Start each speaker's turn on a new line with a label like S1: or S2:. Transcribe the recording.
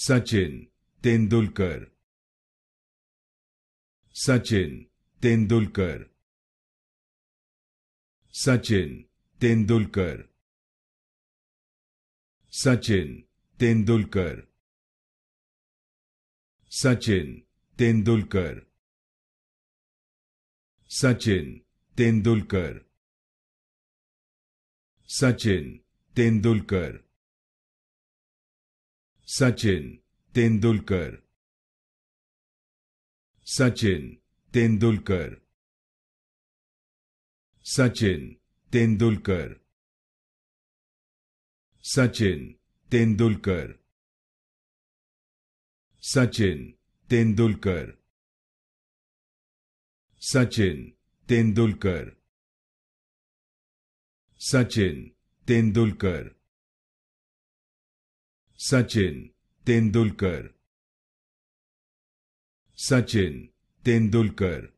S1: Sachin Tendulkar Sachin Tendulkar Sachin Tendulkar Sachin Tendulkar Sachin Tendulkar Sachin Tendulkar Sachin Tendulkar Sachin Tendulkar Sachin Tendulkar Sachin Tendulkar Sachin Tendulkar Sachin Tendulkar Sachin Tendulkar Sachin Tendulkar Sachin Tendulkar Sachin Tendulkar